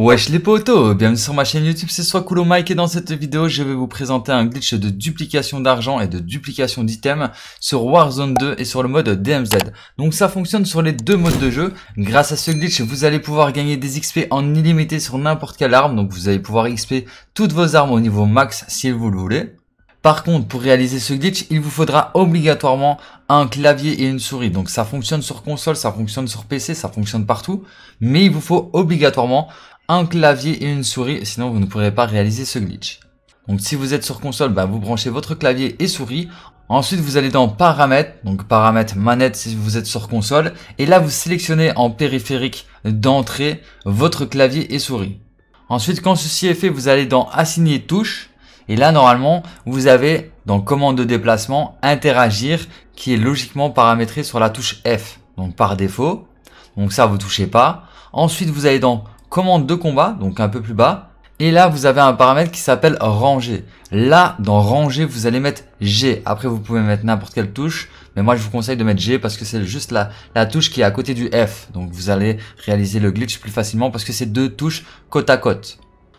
Wesh les potos, bienvenue sur ma chaîne YouTube, c'est soit Coolo Mike et dans cette vidéo je vais vous présenter un glitch de duplication d'argent et de duplication d'items sur Warzone 2 et sur le mode DMZ. Donc ça fonctionne sur les deux modes de jeu. Grâce à ce glitch vous allez pouvoir gagner des XP en illimité sur n'importe quelle arme, donc vous allez pouvoir XP toutes vos armes au niveau max si vous le voulez. Par contre, pour réaliser ce glitch, il vous faudra obligatoirement un clavier et une souris. Donc ça fonctionne sur console, ça fonctionne sur PC, ça fonctionne partout. Mais il vous faut obligatoirement un clavier et une souris, sinon vous ne pourrez pas réaliser ce glitch. Donc si vous êtes sur console, bah, vous branchez votre clavier et souris. Ensuite, vous allez dans paramètres, donc paramètres manette si vous êtes sur console. Et là, vous sélectionnez en périphérique d'entrée votre clavier et souris. Ensuite, quand ceci est fait, vous allez dans assigner touche. Et là, normalement, vous avez dans commande de déplacement interagir qui est logiquement paramétré sur la touche F, donc par défaut. Donc ça, vous touchez pas. Ensuite, vous allez dans commande de combat, donc un peu plus bas. Et là, vous avez un paramètre qui s'appelle ranger. Là, dans ranger, vous allez mettre G. Après, vous pouvez mettre n'importe quelle touche. Mais moi, je vous conseille de mettre G parce que c'est juste la, la touche qui est à côté du F. Donc, vous allez réaliser le glitch plus facilement parce que c'est deux touches côte à côte.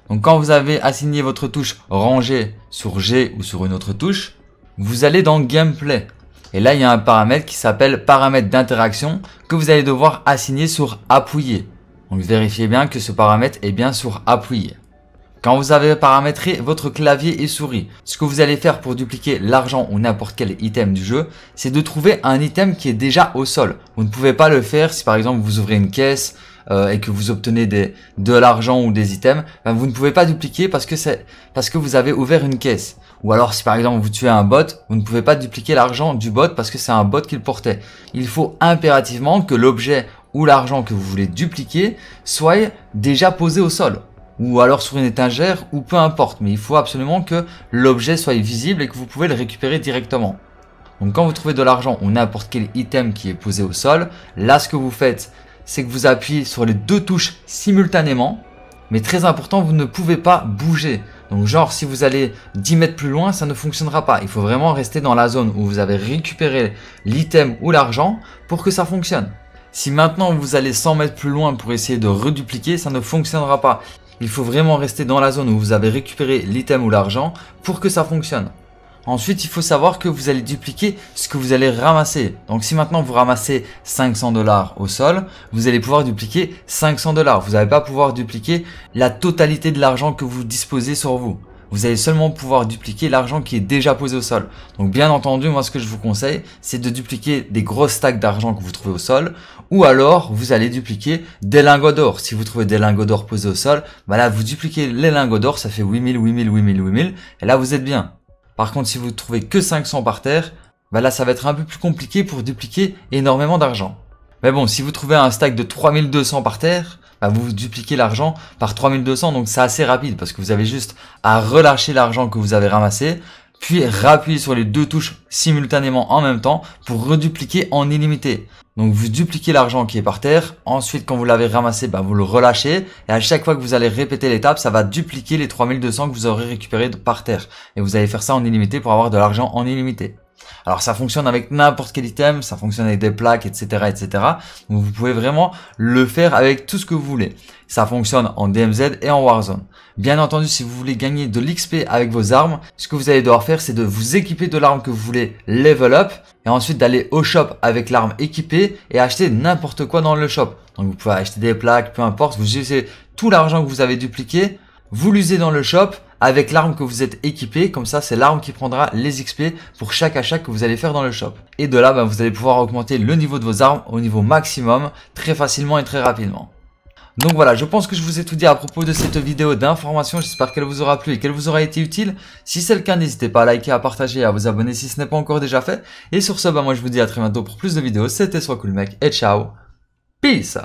Donc, quand vous avez assigné votre touche ranger sur G ou sur une autre touche, vous allez dans gameplay. Et là, il y a un paramètre qui s'appelle paramètre d'interaction que vous allez devoir assigner sur appuyer. Donc vérifiez bien que ce paramètre est bien sur appuyé. Quand vous avez paramétré votre clavier et souris, ce que vous allez faire pour dupliquer l'argent ou n'importe quel item du jeu, c'est de trouver un item qui est déjà au sol. Vous ne pouvez pas le faire si par exemple vous ouvrez une caisse euh, et que vous obtenez des, de l'argent ou des items, ben, vous ne pouvez pas dupliquer parce que, parce que vous avez ouvert une caisse. Ou alors si par exemple vous tuez un bot, vous ne pouvez pas dupliquer l'argent du bot parce que c'est un bot qu'il portait. Il faut impérativement que l'objet ou l'argent que vous voulez dupliquer soit déjà posé au sol ou alors sur une étagère ou peu importe, mais il faut absolument que l'objet soit visible et que vous pouvez le récupérer directement. Donc quand vous trouvez de l'argent ou n'importe quel item qui est posé au sol, là ce que vous faites, c'est que vous appuyez sur les deux touches simultanément, mais très important, vous ne pouvez pas bouger. Donc genre si vous allez 10 mètres plus loin, ça ne fonctionnera pas. Il faut vraiment rester dans la zone où vous avez récupéré l'item ou l'argent pour que ça fonctionne. Si maintenant vous allez 100 mètres plus loin pour essayer de redupliquer, ça ne fonctionnera pas. Il faut vraiment rester dans la zone où vous avez récupéré l'item ou l'argent pour que ça fonctionne. Ensuite, il faut savoir que vous allez dupliquer ce que vous allez ramasser. Donc si maintenant vous ramassez 500 dollars au sol, vous allez pouvoir dupliquer 500 dollars. Vous n'allez pas pouvoir dupliquer la totalité de l'argent que vous disposez sur vous vous allez seulement pouvoir dupliquer l'argent qui est déjà posé au sol. Donc bien entendu, moi ce que je vous conseille, c'est de dupliquer des grosses stacks d'argent que vous trouvez au sol, ou alors vous allez dupliquer des lingots d'or. Si vous trouvez des lingots d'or posés au sol, bah là vous dupliquez les lingots d'or, ça fait 8000, 8000, 8000, 8000, et là vous êtes bien. Par contre, si vous ne trouvez que 500 par terre, bah là ça va être un peu plus compliqué pour dupliquer énormément d'argent. Mais bon, si vous trouvez un stack de 3200 par terre, vous dupliquez l'argent par 3200, donc c'est assez rapide parce que vous avez juste à relâcher l'argent que vous avez ramassé, puis rappuyer sur les deux touches simultanément en même temps pour redupliquer en illimité. Donc vous dupliquez l'argent qui est par terre, ensuite quand vous l'avez ramassé, bah, vous le relâchez, et à chaque fois que vous allez répéter l'étape, ça va dupliquer les 3200 que vous aurez récupérés par terre. Et vous allez faire ça en illimité pour avoir de l'argent en illimité. Alors ça fonctionne avec n'importe quel item, ça fonctionne avec des plaques, etc., etc. Donc vous pouvez vraiment le faire avec tout ce que vous voulez. Ça fonctionne en DMZ et en Warzone. Bien entendu, si vous voulez gagner de l'XP avec vos armes, ce que vous allez devoir faire, c'est de vous équiper de l'arme que vous voulez level up et ensuite d'aller au shop avec l'arme équipée et acheter n'importe quoi dans le shop. Donc vous pouvez acheter des plaques, peu importe, vous utilisez tout l'argent que vous avez dupliqué, vous l'usez dans le shop avec l'arme que vous êtes équipé. Comme ça, c'est l'arme qui prendra les XP pour chaque achat que vous allez faire dans le shop. Et de là, bah, vous allez pouvoir augmenter le niveau de vos armes au niveau maximum très facilement et très rapidement. Donc voilà, je pense que je vous ai tout dit à propos de cette vidéo d'information. J'espère qu'elle vous aura plu et qu'elle vous aura été utile. Si c'est le cas, n'hésitez pas à liker, à partager à vous abonner si ce n'est pas encore déjà fait. Et sur ce, bah, moi je vous dis à très bientôt pour plus de vidéos. C'était Soit Cool Mec et ciao. Peace